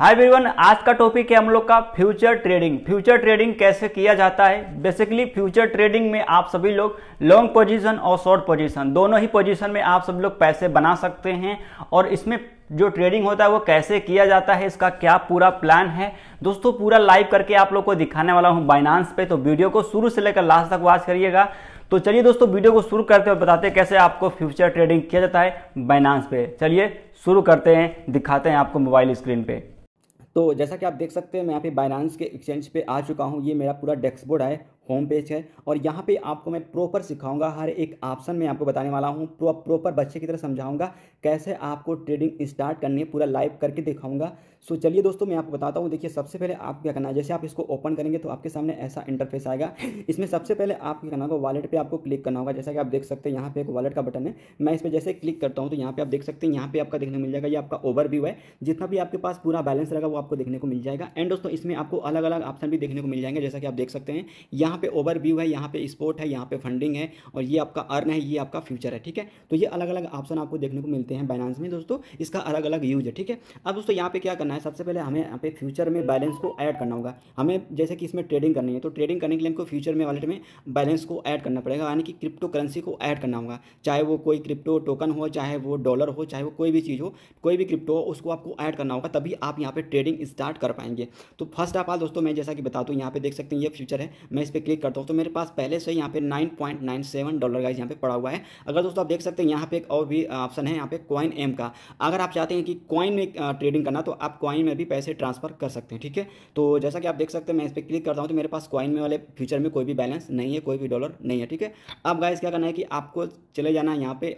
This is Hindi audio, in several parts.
हाय एवरीवन आज का टॉपिक है हम लोग का फ्यूचर ट्रेडिंग फ्यूचर ट्रेडिंग कैसे किया जाता है बेसिकली फ्यूचर ट्रेडिंग में आप सभी लोग लॉन्ग पोजीशन और शॉर्ट पोजीशन दोनों ही पोजीशन में आप सब लोग पैसे बना सकते हैं और इसमें जो ट्रेडिंग होता है वो कैसे किया जाता है इसका क्या पूरा प्लान है दोस्तों पूरा लाइव करके आप लोग को दिखाने वाला हूँ बाइनांस पे तो वीडियो को शुरू से लेकर लास्ट तक वॉच करिएगा तो चलिए दोस्तों वीडियो को शुरू करते हैं बताते हैं कैसे आपको फ्यूचर ट्रेडिंग किया जाता है बाइनांस पे चलिए शुरू करते हैं दिखाते हैं आपको मोबाइल स्क्रीन पे तो जैसा कि आप देख सकते हैं मैं यहाँ पे बाइनांस के एक्सचेंज पे आ चुका हूँ ये मेरा पूरा डैक्सबोर्ड है होम पेज है और यहाँ पे आपको मैं प्रॉपर सिखाऊंगा हर एक ऑप्शन में आपको बताने वाला हूँ प्रॉपर बच्चे की तरह समझाऊंगा कैसे आपको ट्रेडिंग स्टार्ट करनी है पूरा लाइव करके दिखाऊंगा सो so, चलिए दोस्तों मैं आपको बताता हूँ देखिए सबसे पहले आप क्या करना है जैसे आप इसको ओपन करेंगे तो आपके सामने ऐसा इंटरफेस आएगा इसमें सबसे पहले आप क्या करना होगा वालेट पर आपको क्लिक करना होगा जैसा कि आप देख सकते हैं यहाँ पे एक वालेट का बटन है मैं इस पर जैसे क्लिक करता हूँ तो यहाँ पे आप देख सकते हैं यहाँ पे आपका देखने को मिल जाएगा ये आपका ओवर है जितना भी आपके पास पूरा बैलेंस रहेगा वो आपको देखने को मिल जाएगा एंड दोस्तों इसमें आपको अलग अलग ऑप्शन भी देखने को मिल जाएंगे जैसा कि आप देख सकते हैं यहाँ पे ओवर है यहाँ पे स्पोर्ट है यहाँ पे फंडिंग है और ये आपका अर्न है ये आपका फ्यूचर है ठीक है तो ये अलग अलग ऑप्शन आपको देखने को मिलते हैं बैलेंस में दोस्तों इसका अलग अलग यूज है ठीक है अब दोस्तों यहाँ पे क्या करना करना है सबसे पहले हमें यहाँ पे फ्यूचर में बैलेंस को ऐड करना होगा हमें जैसे कि इसमें ट्रेडिंग करनी है तो ट्रेडिंग करने के लिए हमको फ्यूचर में वॉलेट में बैलेंस को ऐड करना पड़ेगा यानी कि क्रिप्टो करेंसी को ऐड करना होगा चाहे वो कोई क्रिप्टो टोकन हो चाहे वो डॉलर हो चाहे वो कोई भी चीज़ हो कोई भी क्रिप्टो हो उसको आपको ऐड करना होगा तभी आप यहाँ पर ट्रेडिंग स्टार्ट कर पाएंगे तो फर्स्ट ऑफ आल दोस्तों मैं जैसा कि बता दूँ यहाँ पे देख सकते हैं ये फ्यूचर है मैं इस पर क्लिक करता हूँ तो मेरे पास पहले से यहाँ पे नाइन डॉलर का यहाँ पर पड़ा हुआ है अगर दोस्तों आप देख सकते हैं यहाँ पे एक और भी ऑप्शन है यहाँ पे कॉइन एम का अगर आप चाहते हैं कि कॉइन में ट्रेडिंग करना तो आप क्वाइन कॉइन में भी पैसे ट्रांसफर कर सकते हैं ठीक है तो जैसा कि आप देख सकते हैं मैं इस पर क्लिक करता हूँ तो मेरे पास कॉइन में वाले फ्यूचर में कोई भी बैलेंस नहीं है कोई भी डॉलर नहीं है ठीक है अब गाइज क्या करना है कि आपको चले जाना है यहाँ पे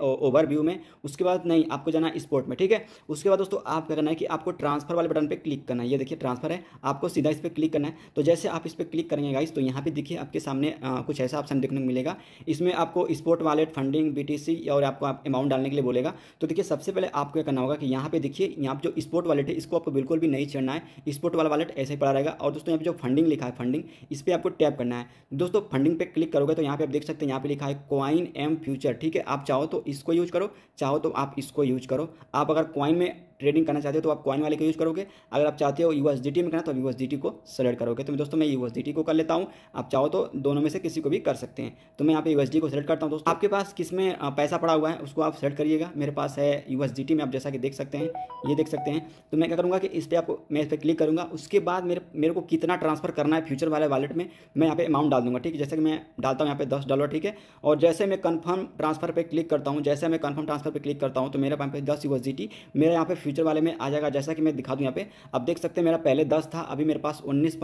व्यू में उसके बाद नहीं आपको जाना स्पोर्ट में ठीक है उसके बाद दोस्तों आप क्या करना है कि आपको ट्रांसफर वाले बटन पर क्लिक करना है ये देखिए ट्रांसफर है आपको सीधा इस पर क्लिक करना है तो जैसे आप इस पर क्लिक करेंगे गाइस तो यहाँ पर देखिए आपके सामने कुछ ऐसा ऑप्शन देखने को मिलेगा इसमें आपको स्पोर्ट वालेट फंडिंग बी और आपको अमाउंट डालने के लिए बोलेगा तो देखिए सबसे पहले आपको क्या करना होगा कि यहाँ पे देखिए यहाँ जो स्पोर्ट वालेट है इसको आपको आपको बिल्कुल भी नहीं छेड़ना है स्पोर्ट वाला वालेट ऐसे ही पड़ा रहेगा और दोस्तों यहाँ पे जो फंडिंग लिखा है फंडिंग इस पर आपको टैप करना है दोस्तों फंडिंग पे क्लिक करोगे तो यहाँ पे आप देख सकते हैं यहाँ पे लिखा है क्वाइन एम फ्यूचर ठीक है आप चाहो तो इसको यूज करो चाहो तो आप इसको यूज करो आप अगर क्वाइन में ट्रेडिंग करना चाहते हो तो आप कॉइन वाले का यूज़ करोगे अगर आप चाहते हो यूएसडीटी में करना तो आप यूएसडीटी को सेलेक्ट करोगे तो मैं दोस्तों मैं यूएसडीटी को कर लेता हूँ आप चाहो तो दोनों में से किसी को भी कर सकते हैं तो मैं यहाँ पे यूएसडी को सेलेक्ट करता हूँ दोस्तों आपके पास किस में पैसा पड़ा हुआ है उसको आप सेलेक्ट करिएगा मेरे पास है यूएसडीटी में आप जैसा कि देख सकते हैं ये देख सकते हैं तो मैं क्या करूँगा कि इस पर आपको मैं इस पर क्लिक करूँगा उसके बाद मेरे मेरे को कितना ट्रांसफर करना है फ्यूचर वाले वालेट में मैं यहाँ पे अमाउंट डाल दूँगा ठीक है जैसे कि मैं डालता हूँ यहाँ पे दस डॉलर ठीक है और जैसे मैं कन्फर्म ट्रांसफर पर क्लिक करता हूँ जैसे मैं कन्फर्म ट्रांसफर पर क्लिक करता हूँ तो मेरे पास दस यू मेरे यहाँ पे फ्यूचर वाले में आ जाएगा जैसा कि मैं दिखा दूँ यहाँ पे आप देख सकते हैं मेरा पहले दस था अभी मेरे पास उन्नीस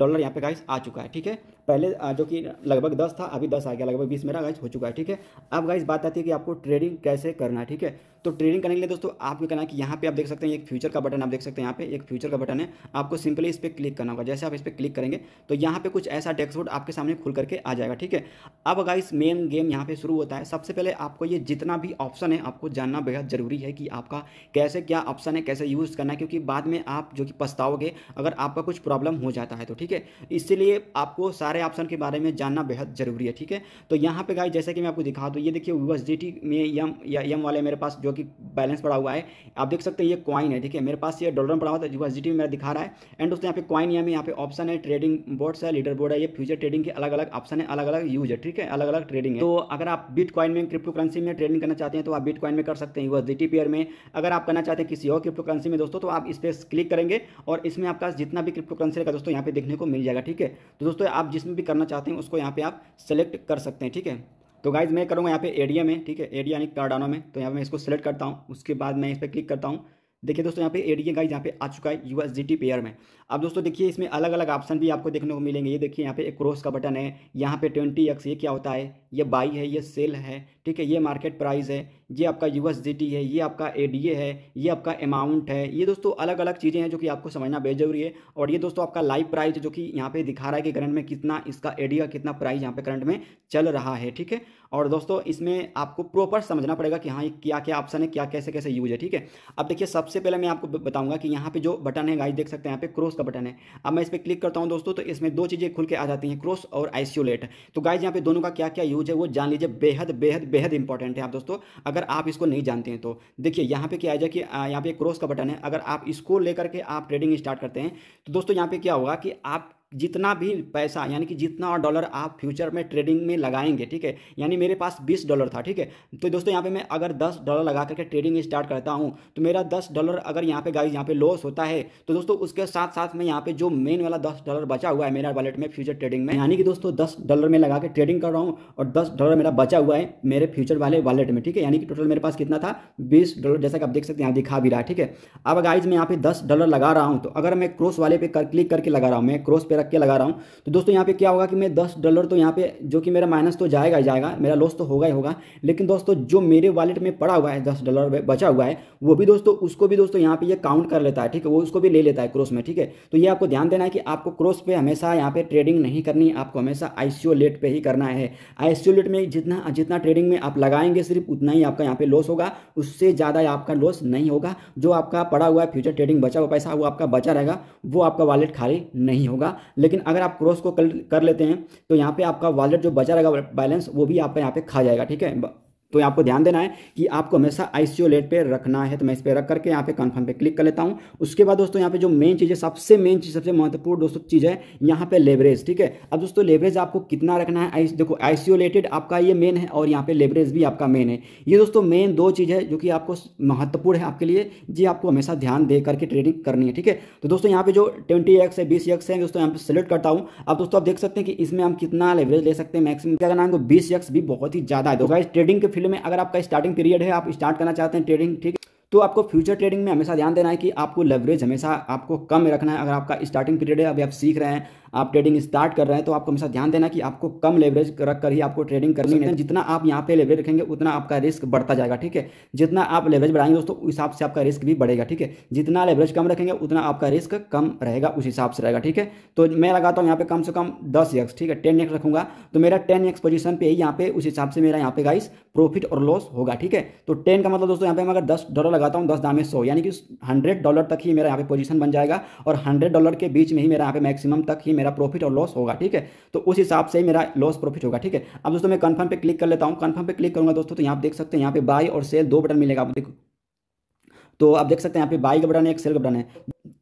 डॉलर यहाँ पे गाइस आ चुका है ठीक है पहले जो कि लगभग दस था अभी दस आ गया लगभग बीस मेरा गाइस हो चुका है ठीक है अब गाइस बात आती है कि आपको ट्रेडिंग कैसे करना है ठीक है तो ट्रेडिंग करने के लिए दोस्तों आपको करना है कि यहाँ पे आप देख सकते हैं एक फ्यूचर का बटन आप देख सकते हैं यहाँ पे एक फ्यूचर का बटन है आपको सिंपली इस पर क्लिक करना होगा जैसे आप इस पर क्लिक करेंगे तो यहाँ पे कुछ ऐसा बोर्ड आपके सामने खुल करके आ जाएगा ठीक है अब अगर इस मेन गेम यहाँ पे शुरू होता है सबसे पहले आपको ये जितना भी ऑप्शन है आपको जानना बेहद जरूरी है कि आपका कैसे क्या ऑप्शन है कैसे यूज़ करना है क्योंकि बाद में आप जो कि पछताओगे अगर आपका कुछ प्रॉब्लम हो जाता है तो ठीक है इसीलिए आपको सारे ऑप्शन के बारे में जानना बेहद जरूरी है ठीक है तो यहाँ पे गाइस जैसे कि मैं आपको दिखा दूँ ये देखिए यूएसडीटी में एम या एम वाले मेरे पास जो जो कि बैलेंस पड़ा हुआ है आप देख सकते हैं ये कॉइन है ठीक है मेरे पास ये डॉलर पड़ा हुआ था जो पॉजिटिव मेरा दिखा रहा है एंड उसने यहाँ पे कॉइन यहाँ में यहाँ पे ऑप्शन है ट्रेडिंग बोर्ड्स है लीडर बोर्ड है ये फ्यूचर ट्रेडिंग के अलग अलग ऑप्शन है अलग अलग यूज है ठीक है अलग अलग ट्रेडिंग है तो अगर आप बिट कॉइन में क्रिप्टो करेंसी में ट्रेडिंग करना चाहते हैं तो आप बिट कॉइन में कर सकते हैं यूएसडी पेयर में अगर आप करना चाहते हैं किसी और क्रिप्टो करेंसी में दोस्तों तो आप इस पर क्लिक करेंगे और इसमें आपका जितना भी क्रिप्टो करेंसी रहेगा दोस्तों यहाँ पे देखने को मिल जाएगा ठीक है तो दोस्तों आप जिसमें भी करना चाहते हैं उसको यहाँ पे आप सेलेक्ट कर सकते हैं ठीक है तो गाइज मैं करूँगा यहाँ पे एरिया में ठीक है एरिया यानी कार्डानो में तो यहाँ पे मैं इसको सेलेक्ट करता हूँ उसके बाद मैं इस पर क्लिक करता हूँ देखिए दोस्तों यहाँ पे एरिया गाइज यहाँ पे आ चुका है यू एस पेयर में अब दोस्तों देखिए इसमें अलग अलग ऑप्शन भी आपको देखने को मिलेंगे ये देखिए यहाँ पे एक क्रॉस का बटन है यहाँ पे ट्वेंटी एक्स ये क्या होता है ये बाई है ये सेल है ठीक है ये मार्केट प्राइस है ये आपका यू है ये आपका ए है ये आपका अमाउंट है ये दोस्तों अलग अलग चीज़ें हैं जो कि आपको समझना बेहद जरूरी है और ये दोस्तों आपका लाइव प्राइस जो कि यहाँ पे दिखा रहा है कि करंट में कितना इसका ए का कितना प्राइस यहाँ पे करंट में चल रहा है ठीक है और दोस्तों इसमें आपको प्रॉपर समझना पड़ेगा कि हाँ क्या क्या ऑप्शन है क्या कैसे कैसे यूज है ठीक है अब देखिए सबसे पहले मैं आपको बताऊँगा कि यहाँ पर जो बटन है गाइज देख सकते हैं यहाँ पे क्रोस का बटन है अब मैं इस पर क्लिक करता हूँ दोस्तों तो इसमें दो चीज़ें खुल के आ जाती हैं क्रॉस और आइसोलेट तो गाइज यहाँ पे दोनों का क्या क्या यूज है वो जान लीजिए बेहद बेहद बेहद इंपॉर्टेंट है आप दोस्तों अगर आप इसको नहीं जानते हैं तो देखिए यहाँ पे क्या आ जाए कि यहाँ पे क्रॉस का बटन है अगर आप इसको लेकर के आप ट्रेडिंग स्टार्ट करते हैं तो दोस्तों यहाँ पे क्या होगा कि आप जितना भी पैसा यानी कि जितना डॉलर आप फ्यूचर में ट्रेडिंग में लगाएंगे ठीक है यानी मेरे पास 20 डॉलर था ठीक है तो दोस्तों यहाँ पे मैं अगर 10 डॉलर लगा करके ट्रेडिंग स्टार्ट करता हूँ तो मेरा 10 डॉलर अगर यहाँ पे गाइस यहाँ पे लॉस होता है तो दोस्तों उसके साथ साथ में यहाँ पे जो मेन वाला दस डॉलर बचा हुआ है मेरा वॉलेट में फ्यूचर ट्रेडिंग में यानी कि दोस्तों दस डॉलर में लगा के ट्रेडिंग कर रहा हूँ और दस डॉलर मेरा बचा हुआ है मेरे फ्यूचर वाले वॉलेट में ठीक है यानी कि टोटल मेरे पास कितना था बीस डॉलर जैसा कि आप देख सकते हैं यहाँ दिखा भी रहा है ठीक है अब गाइज मैं यहाँ पे दस डॉलर लगा रहा हूँ तो अगर मैं क्रॉस वाले पे क्लिक करके लगा रहा हूँ मैं क्रॉस पे रख के लगा रहा हूँ तो दोस्तों यहाँ पे क्या होगा कि मैं दस डॉलर तो यहाँ पे जो कि मेरा माइनस तो जाएगा ही जाएगा मेरा लॉस तो होगा ही होगा लेकिन दोस्तों जो मेरे वॉलेट में पड़ा हुआ है दस डॉलर बचा हुआ है वो भी दोस्तों उसको भी दोस्तों यहाँ पे ये काउंट कर लेता है ठीक है वो उसको भी ले लेता है क्रॉस में ठीक है तो ये आपको ध्यान देना है कि आपको क्रॉस पर हमेशा यहाँ पे ट्रेडिंग नहीं करनी आपको हमेशा आईसीओ लेट पर ही करना है आईसीओ लेट में जितना जितना ट्रेडिंग में आप लगाएंगे सिर्फ उतना ही आपका यहाँ पे लॉस होगा उससे ज़्यादा आपका लॉस नहीं होगा जो आपका पड़ा हुआ है फ्यूचर ट्रेडिंग बचा हुआ पैसा वो आपका बचा रहेगा वो आपका वॉलेट खाली नहीं होगा लेकिन अगर आप क्रॉस को कर, कर लेते हैं तो यहाँ पे आपका वॉलेट जो बचा रहेगा बैलेंस वो भी आपका यहाँ पे खा जाएगा ठीक है तो यहाँ आपको ध्यान देना है कि आपको हमेशा आईसीओलेट पे रखना है तो मैं इस पर रख करके यहाँ पे कंफर्म पे क्लिक कर लेता हूँ उसके बाद दोस्तों यहाँ पे जो मेन चीज़ है सबसे मेन चीज़ सबसे महत्वपूर्ण दोस्तों चीज़ है यहाँ पे लेवरेज ठीक है अब दोस्तों लेवरेज आपको कितना रखना है देखो आईसीओलेटेड आपका ये मेन है और यहाँ पे लेवरेज भी आपका मेन है ये दोस्तों मेन दो चीज़ है जो कि आपको महत्वपूर्ण है आपके लिए जी आपको हमेशा ध्यान दे करके ट्रेडिंग करनी है ठीक है तो दोस्तों यहाँ पे जो ट्वेंटी एक्स है बीस है दोस्तों यहाँ पे सेलेक्ट करता हूँ अब दोस्तों आप देख सकते हैं कि इसमें हम कितना लेवरेज ले सकते हैं मैक्सिमम क्या करना है बीस एक्स भी बहुत ही ज़्यादा है दो तो ट्रेडिंग के फील्ड में अगर आपका स्टार्टिंग पीरियड है आप स्टार्ट करना चाहते हैं ट्रेडिंग ठीक है तो आपको फ्यूचर ट्रेडिंग में हमेशा ध्यान देना है कि आपको लेवरेज हमेशा आपको कम रखना है अगर आपका स्टार्टिंग पीरियड है अभी आप सीख रहे हैं आप ट्रेडिंग स्टार्ट कर रहे हैं तो आपको हमेशा ध्यान देना कि आपको कम लेवरेज रख कर ही आपको ट्रेडिंग करनी है जितना आप यहाँ पे लेवरेज रखेंगे उतना आपका रिस्क बढ़ता जाएगा ठीक है जितना आप लेवरेज बढ़ाएंगे दोस्तों उस हिसाब से आपका रिस्क भी बढ़ेगा ठीक है जितना लेवरेज कम रखेंगे उतना आपका रिस्क कम रहेगा उस हिसाब से रहेगा ठीक है तो मैं लगाता हूँ यहाँ पे कम से कम दस एक्स ठीक है टेन एक्स रखूंगा तो मेरा टेन एक्स पोजिशन पे ही यहाँ पे उस हिसाब से मेरा यहाँ पे गाइस प्रॉफिट और लॉस होगा ठीक है तो टेन का मतलब दोस्तों यहाँ पे हम अगर दस डॉलर लगाता हूँ दस दामे सौ यानी कि हंड्रेड डॉलर तक ही मेरा यहाँ पे पोजीशन बन जाएगा और हंड्रेड डॉलर के बीच में ही मेरा यहाँ पे मैक्सिमम तक ही मेरा प्रॉफिट और लॉस होगा ठीक है तो उस हिसाब से ही मेरा लॉस प्रॉफिट होगा ठीक है अब दोस्तों मैं कन्फर्म पे क्लिक कर लेता हूँ कन्फर्म पे क्लिक करूँगा दोस्तों तो यहाँ आप देख सकते हैं यहाँ पे बाई और सेल दो बटन मिलेगा आप देखो तो आप देख सकते हैं यहाँ पे बाई का बटन है एक सेल का बटन है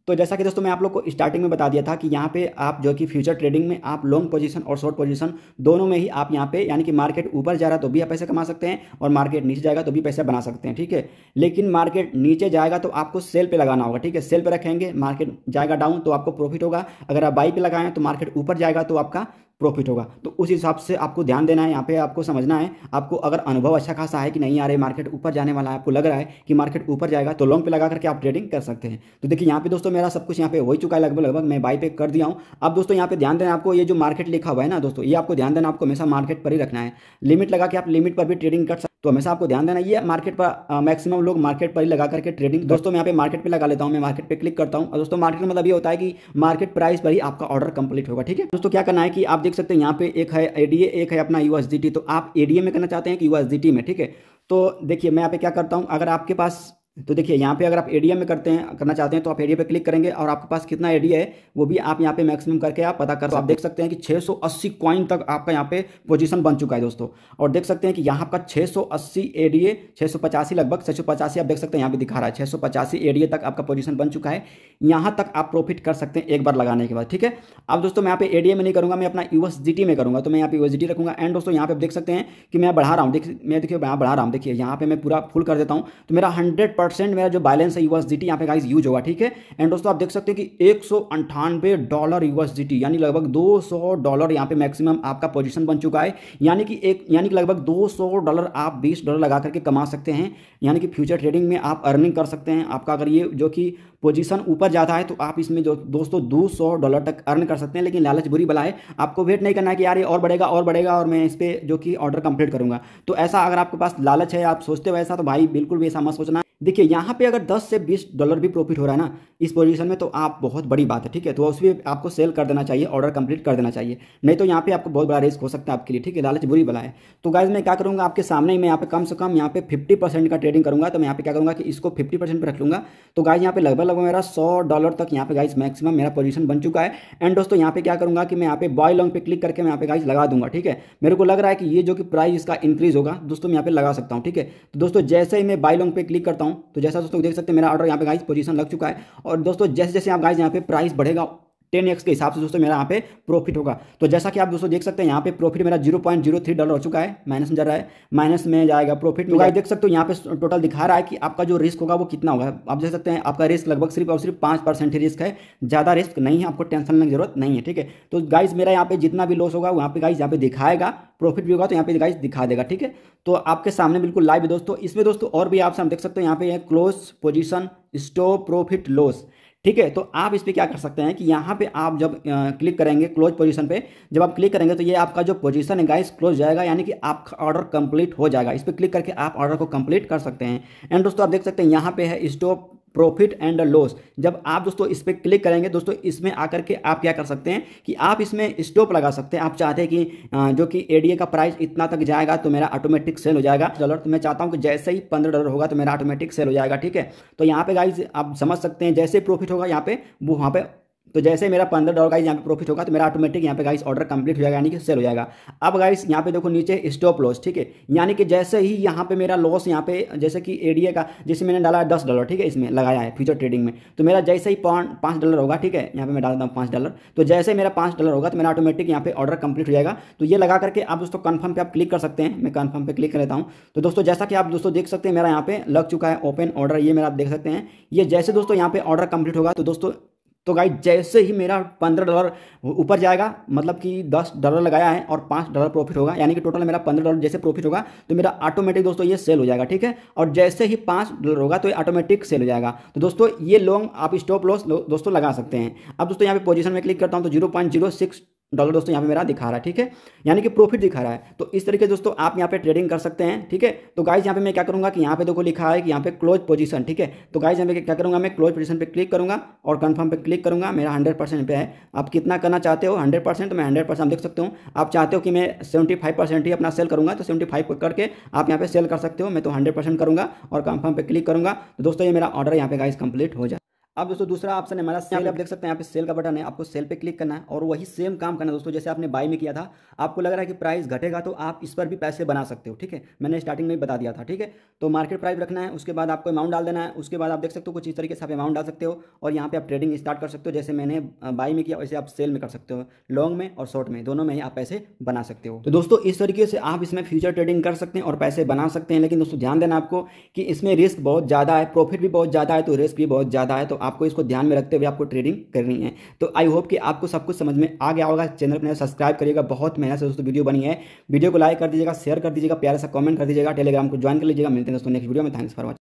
तो जैसा कि दोस्तों मैं आप लोग को स्टार्टिंग में बता दिया था कि यहाँ पे आप जो कि फ्यूचर ट्रेडिंग में आप लॉन्ग पोजीशन और शॉर्ट पोजीशन दोनों में ही आप यहाँ पे यानी कि मार्केट ऊपर जा रहा तो भी आप पैसे कमा सकते हैं और मार्केट नीचे जाएगा तो भी पैसे बना सकते हैं ठीक है लेकिन मार्केट नीचे जाएगा तो आपको सेल पर लगाना होगा ठीक है सेल पर रखेंगे मार्केट जाएगा डाउन तो आपको प्रॉफिट होगा अगर आप बाई पर लगाएं तो मार्केट ऊपर जाएगा तो आपका प्रॉफिट होगा तो उस हिसाब से आपको ध्यान देना है यहाँ पे आपको समझना है आपको अगर अनुभव अच्छा खासा है कि नहीं आ रही मार्केट ऊपर जाने वाला है आपको लग रहा है कि मार्केट ऊपर जाएगा तो लॉन्ग पे लगा करके आप ट्रेडिंग कर सकते हैं तो देखिए यहाँ पे दोस्तों मेरा सब कुछ यहाँ पे हो ही चुका है लगभग लगभग मैं बाई पे कर दिया हूँ अब दोस्तों यहाँ पे ध्यान देना आपको ये जो मार्केट लिखा हुआ है ना दोस्तों ये आपको ध्यान देना आपको हमेशा मार्केट पर ही रखना है लिमिट लगा के आप लिमिट पर भी ट्रेडिंग कर सकते तो हमेशा आपको ध्यान देना ये मार्केट पर मैक्सिमम लोग मार्केट पर ही लगा करके ट्रेडिंग दोस्तों मैं यहाँ पे मार्केट पे लगा लेता हूँ मैं मार्केट पे क्लिक करता हूँ दोस्तों मार्केट में मतलब ये होता है कि मार्केट प्राइस पर ही आपका ऑर्डर कंप्लीट होगा ठीक है दोस्तों क्या करना है कि आप देख सकते हैं यहाँ पे एक है एडीए एक है अपना यूएसडीटी तो आप एडीए में करना चाहते हैं कि यूएसडीटी में ठीक है तो देखिए मैं यहाँ पे क्या करता हूँ अगर आपके पास तो देखिए यहाँ पे अगर आप एडीएम में करते हैं करना चाहते हैं तो आप एडीएम पे क्लिक करेंगे और आपके पास कितना एडीए है वो भी आप यहाँ पे मैक्सिमम करके आप पता कर तो आप देख सकते हैं कि 680 कॉइन तक आपका यहाँ पे पोजीशन बन चुका है दोस्तों और देख सकते हैं कि यहाँ का 680 एडीए छः लगभग छः आप देख सकते हैं यहाँ पर दिखा रहा है 685 एडीए तक आपका पोजिशन बन चुका है यहाँ तक आप प्रॉफिट कर सकते हैं एक बार लगाने के बाद ठीक है अब दोस्तों मैं यहाँ पे एडीए में नहीं करूँगा मैं अपना यूएस में करूँगा तो मैं यहाँ पे यूएस रखूँगा एंड दोस्तों यहाँ पे आप देख सकते हैं कि मैं बढ़ा रहा हूँ मैं देखिए यहाँ बढ़ा रहा हूँ देखिए यहाँ पे मैं पूरा फुल कर देता हूँ तो मेरा हंड्रेड परसेंट मेरा जो बैलेंस है यूएसडीटी यहाँ पे गाइस यूज होगा ठीक है एंड दोस्तों आप देख सकते हैं कि एक डॉलर यूएसडीटी यानी लगभग 200 डॉलर यहाँ पे मैक्सिमम आपका पोजीशन बन चुका है यानी कि एक यानी कि लगभग 200 डॉलर आप बीस डॉलर लगा करके कमा सकते हैं यानी कि फ्यूचर ट्रेडिंग में आप अर्निंग कर सकते हैं आपका अगर ये जो कि पोजीशन ऊपर जाता है तो आप इसमें जो दोस्तों दो डॉलर तक अर्न कर सकते हैं लेकिन लालच बुरी बला है आपको वेट नहीं करना है कि यार ये और बढ़ेगा और बढ़ेगा और मैं इस पर जो कि ऑर्डर कंप्लीट करूंगा तो ऐसा अगर आपके पास लालच है आप सोचते हो ऐसा तो भाई बिल्कुल भी ऐसा मत सोचना देखिए यहाँ पे अगर 10 से 20 डॉलर भी प्रॉफिट हो रहा है ना इस पोजीशन में तो आप बहुत बड़ी बात है ठीक है तो उसमें आपको सेल कर देना चाहिए ऑर्डर कंप्लीट कर देना चाहिए नहीं तो यहाँ पे आपको बहुत बड़ा रिस्क हो सकता है आपके लिए ठीक है लालच बुरी बला है तो गाइज मैं क्या करूँगा आपके सामने ही मैं यहाँ पे कम से कम यहाँ पे फिफ्टी का ट्रेडिंग करूँगा तो मैं यहाँ पे क्या करूँगा कि इसको फिफ्टी परसेंट रख लूँगा तो गाइज यहाँ पे लगभग लगभग मेरा सौ डॉलर तक यहाँ पे गाइज मैक्सिमम मेरा पोजीशन बन चुका है एंड दोस्तों यहाँ पे क्या करूँगा कि मैं यहाँ पे बॉय लॉन्ग पे क्लिक करके मैं यहाँ पे गाइज लगा दूंगा ठीक है मेरे को लग रहा है कि ये जो कि प्राइस इसका इंक्रीज होगा दोस्तों मैं यहाँ पे लगा सकता हूँ ठीक है तो दोस्तों जैसे ही मैं बाई लॉन्ग पे क्लिक करता हूँ हूँ तो जैसा दोस्तों देख सकते हैं मेरा ऑर्डर यहाँ पे गाइस पोजीशन लग चुका है और दोस्तों जैसे जैसे आप गाइस यहाँ पे प्राइस बढ़ेगा टेन एक्स के हिसाब से दोस्तों मेरा यहाँ पे प्रॉफिट होगा तो जैसा कि आप दोस्तों देख सकते हैं यहाँ पे प्रॉफिट मेरा zero point zero three dollar हो चुका है माइनस में जा रहा है माइनस में जाएगा प्रॉफिट में तो देख सकते हो यहाँ पे टोटल दिखा रहा है कि आपका जो रिस्क होगा वो कितना होगा आप देख सकते हैं आपका रिस्क लगभग सिर्फ और सिर्फ पाँच परसेंट ही रिस्क है ज़्यादा रिस्क नहीं है आपको टेंशन लेने की जरूरत नहीं है ठीक है तो गाइज मेरा यहाँ पे जितना भी लॉस होगा वहाँ पे गाइज यहाँ पे दिखाएगा प्रॉफिट भी होगा तो यहाँ पे गाइज दिखा देगा ठीक है तो आपके सामने बिल्कुल लाइव है दोस्तों इसमें दोस्तों और भी आप देख सकते हो यहाँ पे close position stop profit loss ठीक है तो आप इस पर क्या कर सकते हैं कि यहाँ पे आप जब क्लिक करेंगे क्लोज पोजीशन पे जब आप क्लिक करेंगे तो ये आपका जो पोजीशन है गाइस क्लोज जाएगा यानी कि आपका ऑर्डर कंप्लीट हो जाएगा इस पर क्लिक करके आप ऑर्डर को कंप्लीट कर सकते हैं एंड दोस्तों आप देख सकते हैं यहाँ पे है स्टॉप प्रॉफिट एंड लॉस जब आप दोस्तों इस पर क्लिक करेंगे दोस्तों इसमें आकर के आप क्या कर सकते हैं कि आप इसमें स्टॉप लगा सकते हैं आप चाहते हैं कि जो कि एडीए का प्राइस इतना तक जाएगा तो मेरा ऑटोमेटिक सेल हो जाएगा डॉलर तो, तो मैं चाहता हूँ कि जैसे ही पंद्रह डॉलर होगा तो मेरा ऑटोमेटिक सेल हो जाएगा ठीक है तो यहाँ पे गाइज आप समझ सकते हैं जैसे प्रॉफिट होगा यहाँ पे वो वहाँ पे तो जैसे मेरा पंद्रह डॉलर गाइस यहाँ पे प्रॉफिट होगा तो मेरा ऑटोमेटिक यहाँ पे गाइस ऑर्डर कंप्लीट हो जाएगा यानी कि सेल हो जाएगा अब गाइस यहाँ पे देखो नीचे स्टॉप लॉस ठीक है यानी कि जैसे ही यहाँ पे मेरा लॉस यहाँ पे जैसे कि एडीए का जैसे मैंने डाला है दस डॉलर ठीक है इसमें लगाया है फ्यूचर ट्रेडिंग में तो मेरा जैसे ही पाँच डॉलर होगा ठीक है यहाँ पर मैं डालता हूँ पाँच डॉलर तो जैसे मेरा पाँच डॉलर होगा तो मेरा ऑटोमेटिक यहाँ पे ऑर्डर कंप्लीट हो जाएगा तो ये लगा करके आप दोस्तों कन्फर्म पे आप क्लिक कर सकते हैं मैं कन्फर्म पे क्लिक कर लेता हूँ तो दोस्तों जैसा कि आप दोस्तों देख सकते हैं मेरा यहाँ पे लग चुका है ओपन ऑर्डर ये मेरा आप देख सकते हैं ये जैसे दोस्तों यहाँ पे ऑर्डर कंप्लीट होगा तो दोस्तों तो गाइज जैसे ही मेरा पंद्रह डॉलर ऊपर जाएगा मतलब कि दस डॉलर लगाया है और पाँच डॉलर प्रॉफिट होगा यानी कि टोटल मेरा पंद्रह डॉलर जैसे प्रॉफिट होगा तो मेरा ऑटोमेटिक दोस्तों ये सेल हो जाएगा ठीक है और जैसे ही पाँच डॉलर होगा तो ये ऑटोमेटिक सेल हो जाएगा तो दोस्तों ये लॉन्ग आप स्टॉप लॉस दोस्तों लगा सकते हैं अब दोस्तों यहाँ पे पोजिशन में क्लिक करता हूँ तो zero point zero six dollar दोस्तों यहाँ पे मेरा दिखा रहा है ठीक है यानी कि प्रॉफिट दिखा रहा है तो इस तरीके से दोस्तों आप यहाँ पे ट्रेडिंग कर सकते हैं ठीक है तो गाइज यहाँ पे मैं क्या करूँगा कि यहाँ पे देखो लिखा है कि यहाँ पे क्लोज पोजीशन ठीक है तो गाइज यहाँ पे क्या करूँगा मैं क्लोज पोजीशन पे क्लिक करूँगा और कन्फर्म पर क्लिक करूँगा मेरा हंड्रेड परसेंट पे है आप कितना करना चाहते हो हंड्रेड परसेंट तो मैं हंड्रेड परसेंट देख सकते हूँ आप चाहते हो कि मैं सेवेंटी फाइव परसेंट ही अपना सेल करूँगा तो सेवेंटी फाइव करके आप यहाँ पे सेल कर सकते हो मैं तो हंड्रेड परसेंट करूँगा और कंफर्म पर क्लिक करूँगा तो दोस्तों ये मेरा ऑर्डर यहाँ पे गाइज कंप्लीट हो जाए अब दोस्तों दूसरा ऑप्शन है हमारा सेल आप देख सकते हैं यहाँ पे सेल का बटन है आपको सेल पे क्लिक करना है और वही सेम काम करना है दोस्तों जैसे आपने बाई में किया था आपको लग रहा है कि प्राइस घटेगा तो आप इस पर भी पैसे बना सकते हो ठीक है मैंने स्टार्टिंग में बता दिया था ठीक है तो मार्केट प्राइस रखना है उसके बाद आपको अमाउंट डाल देना है उसके बाद आप देख सकते हो कुछ इस तरीके से आप अमाउंट डाल सकते हो और यहाँ पर आप ट्रेडिंग स्टार्ट कर सकते हो जैसे मैंने बाई में किया वैसे आप सेल में कर सकते हो लॉन्ग में और शॉर्ट में दोनों में ही आप पैसे बना सकते हो तो दोस्तों इस तरीके से आप इसमें फ्यूचर ट्रेडिंग कर सकते हैं और पैसे बना सकते हैं लेकिन दोस्तों ध्यान देना आपको कि इसमें रिस्क बहुत ज़्यादा है प्रॉफिट भी बहुत ज़्यादा है तो रिस्क भी बहुत ज़्यादा है तो आपको इसको ध्यान में रखते हुए आपको ट्रेडिंग करनी है तो आई होप कि आपको सब कुछ समझ में आ गया होगा चैनल पर सब्सक्राइब करिएगा बहुत मेहनत से दोस्तों वीडियो बनी है वीडियो को लाइक कर दीजिएगा शेयर कर दीजिएगा प्यारा सा कमेंट कर दीजिएगा टेलीग्राम को ज्वाइन कर लीजिएगा मिलते हैं दोस्तों नेक्स्ट वीडियो में थैंक्स फॉर वॉचिंग